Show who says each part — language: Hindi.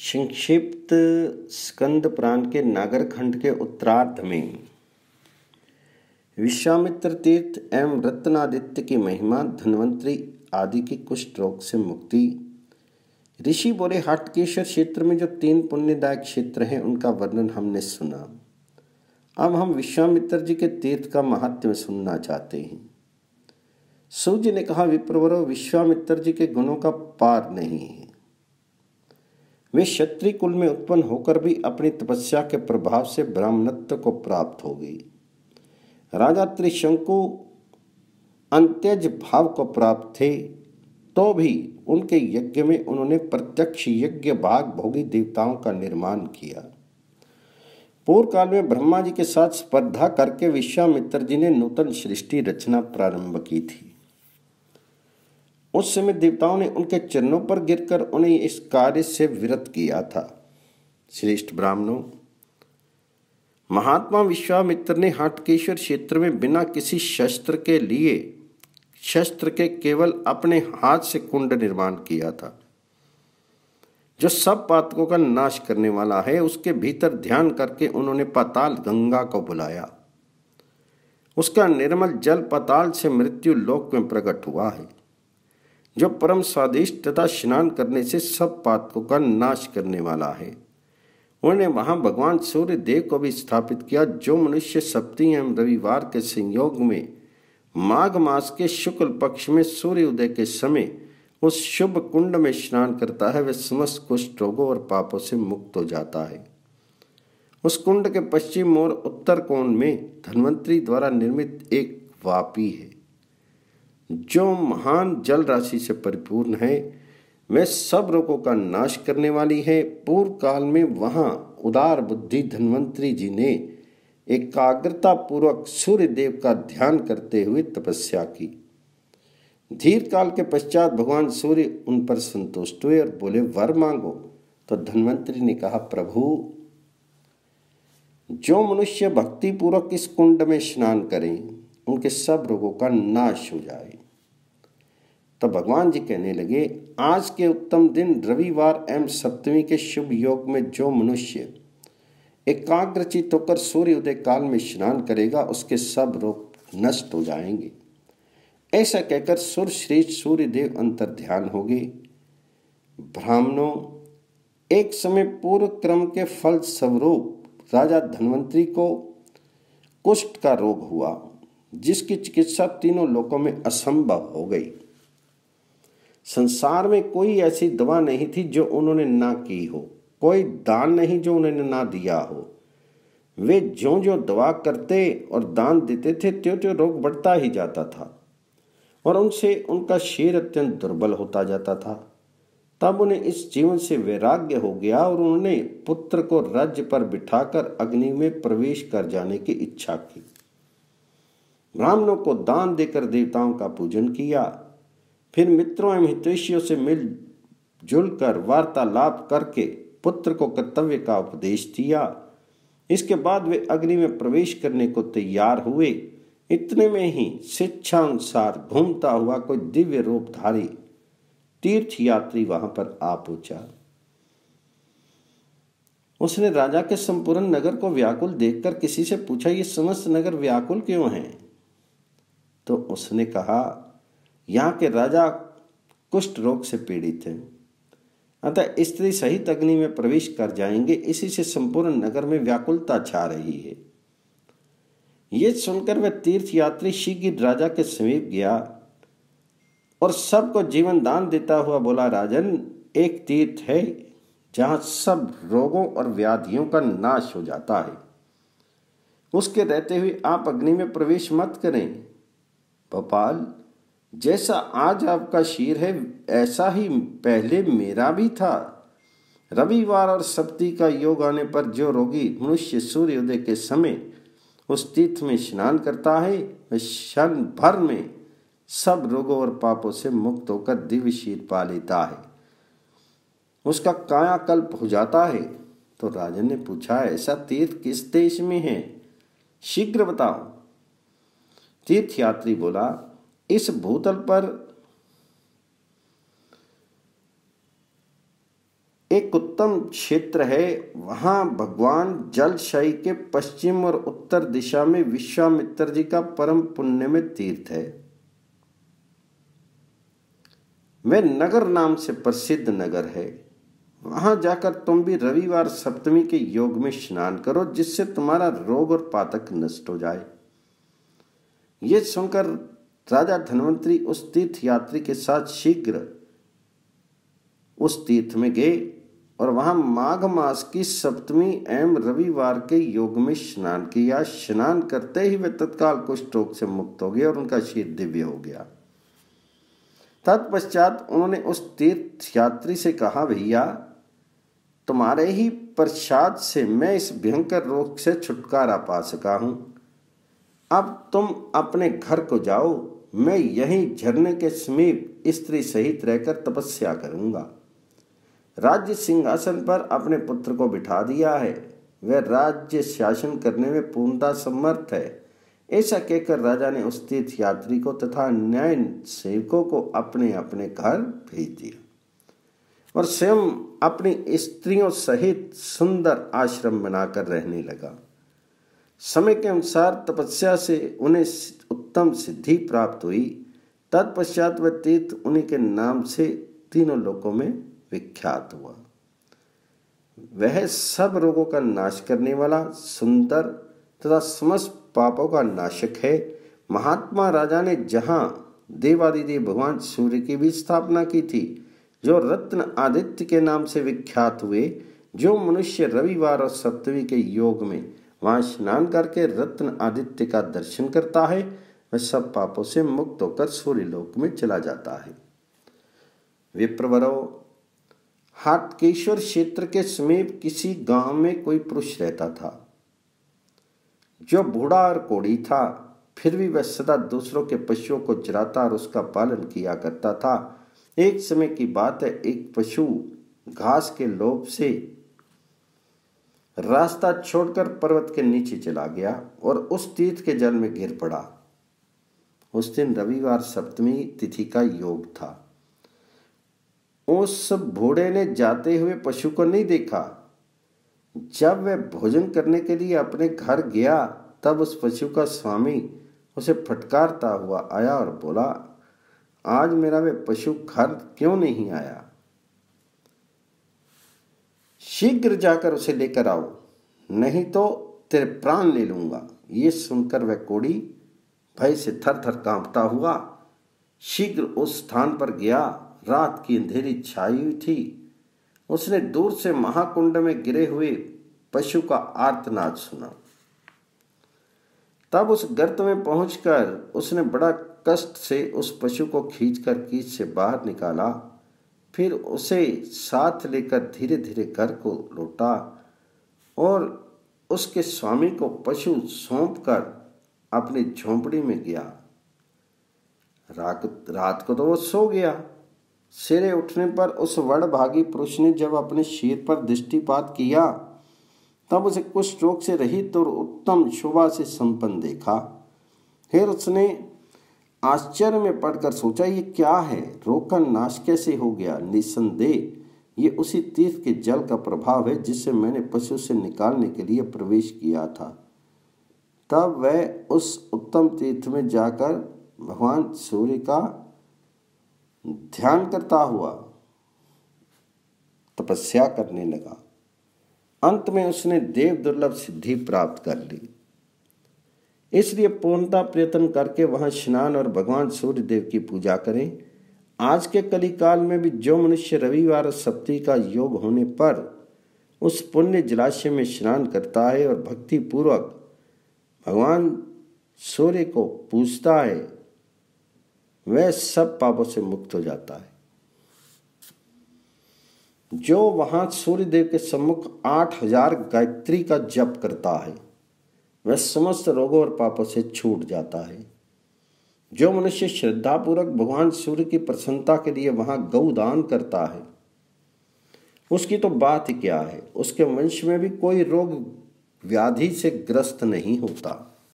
Speaker 1: संक्षिप्त स्कंद प्राण के नागर खंड के उत्तरार्ध में विश्वामित्र तीर्थ एवं रत्नादित्य की महिमा धनवंतरी आदि की कुष्ठ रोग से मुक्ति ऋषि बोले हाटकेश्वर क्षेत्र में जो तीन पुण्यदायक क्षेत्र हैं उनका वर्णन हमने सुना अब हम विश्वामित्र जी के तीर्थ का महात्म सुनना चाहते हैं सूर्य ने कहा विप्रवरो विश्वामित्र जी के गुणों का पार नहीं है वे क्षत्रिय कुल में उत्पन्न होकर भी अपनी तपस्या के प्रभाव से ब्राह्मणत्व को प्राप्त हो गई राजा त्रिशंकु अंत्यज भाव को प्राप्त थे तो भी उनके यज्ञ में उन्होंने प्रत्यक्ष यज्ञ भाग भोगी देवताओं का निर्माण किया पूर्व काल में ब्रह्मा जी के साथ स्पर्धा करके विश्वामित्र जी ने नूतन सृष्टि रचना प्रारंभ की थी उस समय देवताओं ने उनके चरणों पर गिरकर उन्हें इस कार्य से विरत किया था श्रेष्ठ ब्राह्मणों महात्मा विश्वामित्र ने हाटकेश्वर क्षेत्र में बिना किसी शस्त्र के लिए शस्त्र के केवल अपने हाथ से कुंड निर्माण किया था जो सब पातकों का नाश करने वाला है उसके भीतर ध्यान करके उन्होंने पाताल गंगा को बुलाया उसका निर्मल जल पाताल से मृत्यु लोक में प्रकट हुआ है जो परम स्वादिष्ट तथा स्नान करने से सब पात्रों का नाश करने वाला है उन्होंने वहां भगवान सूर्य देव को भी स्थापित किया जो मनुष्य सप्ती एवं रविवार के संयोग में माघ मास के शुक्ल पक्ष में सूर्य उदय के समय उस शुभ कुंड में स्नान करता है वह समस्त कुष्ठ रोगों और पापों से मुक्त हो जाता है उस कुंड के पश्चिम और उत्तर कोण में धनवंतरी द्वारा निर्मित एक वापी है जो महान जल राशि से परिपूर्ण है वह सब रोगों का नाश करने वाली है पूर्व काल में वहाँ उदार बुद्धि धन्वंतरी जी ने एकाग्रता पूर्वक सूर्य देव का ध्यान करते हुए तपस्या की धीर काल के पश्चात भगवान सूर्य उन पर संतुष्ट हुए और बोले वर मांगो तो धन्वंतरी ने कहा प्रभु जो मनुष्य भक्तिपूर्वक इस कुंड में स्नान करें उनके सब रोगों का नाश हो जाए तब भगवान जी कहने लगे आज के उत्तम दिन रविवार एवं सप्तमी के शुभ योग में जो मनुष्य एकाग्रचित होकर सूर्य उदय काल में स्नान करेगा उसके सब रोग नष्ट हो जाएंगे ऐसा कहकर सुरश्रेष्ठ सूर्यदेव अंतर ध्यान हो गए ब्राह्मणों एक समय पूर्व क्रम के फल स्वरूप राजा धन्वंतरी को कुष्ठ का रोग हुआ जिसकी चिकित्सा तीनों लोकों में असंभव हो गई संसार में कोई ऐसी दवा नहीं थी जो उन्होंने ना की हो कोई दान नहीं जो उन्होंने ना दिया हो वे जो जो दवा करते और दान देते थे त्यों त्यों रोग बढ़ता ही जाता था और उनसे उनका शेर अत्यंत दुर्बल होता जाता था तब उन्हें इस जीवन से वैराग्य हो गया और उन्होंने पुत्र को राज्य पर बिठाकर अग्नि में प्रवेश कर जाने की इच्छा की ब्राह्मणों को दान देकर देवताओं का पूजन किया फिर मित्रों एवं हितेशियों से मिल जुल कर वार्तालाप करके पुत्र को कर्तव्य का उपदेश दिया इसके बाद वे अग्नि में प्रवेश करने को तैयार हुए इतने में ही शिक्षा अनुसार घूमता हुआ कोई दिव्य रूपधारी तीर्थ यात्री वहां पर आ पहुंचा उसने राजा के संपूर्ण नगर को व्याकुल देखकर किसी से पूछा ये समस्त नगर व्याकुल क्यों है तो उसने कहा यहाँ के राजा कुष्ठ रोग से पीड़ित हैं अतः स्त्री सहित अग्नि में प्रवेश कर जाएंगे इसी से संपूर्ण नगर में व्याकुलता छा रही है ये सुनकर वह तीर्थ यात्री शीघ्र राजा के समीप गया और सबको जीवन दान देता हुआ बोला राजन एक तीर्थ है जहां सब रोगों और व्याधियों का नाश हो जाता है उसके रहते हुए आप अग्नि में प्रवेश मत करें पपाल जैसा आज आपका शीर है ऐसा ही पहले मेरा भी था रविवार और सप्ती का योग आने पर जो रोगी मनुष्य सूर्योदय के समय उस तीर्थ में स्नान करता है वह क्षण भर में सब रोगों और पापों से मुक्त होकर दिव्य शीर पा लेता है उसका कायाकल्प हो जाता है तो राजन ने पूछा ऐसा तीर्थ किस देश में है शीघ्र बताओ तीर्थयात्री बोला इस भूतल पर एक उत्तम क्षेत्र है वहां भगवान जलशयी के पश्चिम और उत्तर दिशा में विश्वामित्र जी का परम पुण्य में तीर्थ है वह नगर नाम से प्रसिद्ध नगर है वहां जाकर तुम भी रविवार सप्तमी के योग में स्नान करो जिससे तुम्हारा रोग और पातक नष्ट हो जाए ये सुनकर राजा धनवंतरी उस तीर्थ यात्री के साथ शीघ्र उस तीर्थ में गए और वहां माघ मास की सप्तमी एवं रविवार के योग में स्नान किया स्नान करते ही वे तत्काल कुष्ठ रोग से मुक्त हो गए और उनका शीत दिव्य हो गया तत्पश्चात उन्होंने उस तीर्थ यात्री से कहा भैया तुम्हारे ही प्रसाद से मैं इस भयंकर रोग से छुटकारा पा सका हूं अब तुम अपने घर को जाओ मैं यहीं झरने के समीप स्त्री सहित रहकर तपस्या करूंगा राज्य सिंहासन पर अपने पुत्र को बिठा दिया है वह राज्य शासन करने में पूर्णता समर्थ है ऐसा कहकर राजा ने उस तीर्थ यात्री को तथा न्याय सेवकों को अपने अपने घर भेज दिया और स्वयं अपनी स्त्रियों सहित सुंदर आश्रम बनाकर रहने लगा समय के अनुसार तपस्या से उन्हें उत्तम सिद्धि प्राप्त हुई तत्पश्चात वह तीर्थ उन्हीं के नाम से तीनों लोकों में विख्यात हुआ वह सब रोगों का नाश करने वाला सुंदर तथा समस्त पापों का नाशक है महात्मा राजा ने जहाँ देवादिदेव भगवान सूर्य की भी स्थापना की थी जो रत्न आदित्य के नाम से विख्यात हुए जो मनुष्य रविवार और सप्तमी के योग में वहाँ स्नान करके रत्न आदित्य का दर्शन करता है वह सब पापों से मुक्त होकर लोक में चला जाता है विप्रवरो हाटकेश्वर क्षेत्र के समीप किसी गांव में कोई पुरुष रहता था जो बूढ़ा और कोड़ी था फिर भी वह सदा दूसरों के पशुओं को चराता और उसका पालन किया करता था एक समय की बात है एक पशु घास के लोभ से रास्ता छोड़कर पर्वत के नीचे चला गया और उस तीर्थ के जल में गिर पड़ा उस दिन रविवार सप्तमी तिथि का योग था उस भोड़े ने जाते हुए पशु को नहीं देखा जब वह भोजन करने के लिए अपने घर गया तब उस पशु का स्वामी उसे फटकारता हुआ आया और बोला आज मेरा वे पशु घर क्यों नहीं आया शीघ्र जाकर उसे लेकर आओ नहीं तो तेरे प्राण ले लूंगा ये सुनकर वह कोड़ी भय से थर थर कांपता हुआ शीघ्र उस स्थान पर गया रात की अंधेरी छाई हुई थी उसने दूर से महाकुंड में गिरे हुए पशु का आर्तनाद सुना तब उस गर्त में पहुंचकर उसने बड़ा कष्ट से उस पशु को खींचकर कीच से बाहर निकाला फिर उसे साथ लेकर धीरे धीरे घर को लौटा और उसके स्वामी को पशु सौंप कर अपनी झोंपड़ी में गया रात को तो वो सो गया सिरे उठने पर उस वड़भागी पुरुष ने जब अपने शेर पर दृष्टिपात किया तब उसे कुछ रोग से रहित और उत्तम शोभा से संपन्न देखा फिर उसने आश्चर्य में पढ़कर सोचा ये क्या है रोकन नाश कैसे हो गया निसंदेह ये उसी तीर्थ के जल का प्रभाव है जिसे मैंने पशु से निकालने के लिए प्रवेश किया था तब वह उस उत्तम तीर्थ में जाकर भगवान सूर्य का ध्यान करता हुआ तपस्या करने लगा अंत में उसने देव दुर्लभ सिद्धि प्राप्त कर ली इसलिए पूर्णता प्रयत्न करके वहाँ स्नान और भगवान सूर्य देव की पूजा करें आज के कलिकाल में भी जो मनुष्य रविवार और सप्ती का योग होने पर उस पुण्य जलाशय में स्नान करता है और भक्ति पूर्वक भगवान सूर्य को पूजता है वह सब पापों से मुक्त हो जाता है जो वहां सूर्यदेव के सम्मुख आठ हजार गायत्री का जप करता है वह समस्त रोगों और पापों से छूट जाता है जो मनुष्य श्रद्धापूर्वक भगवान सूर्य की प्रसन्नता के लिए वहां गौदान करता है उसकी तो बात क्या है उसके वंश में भी कोई रोग व्याधि से ग्रस्त नहीं होता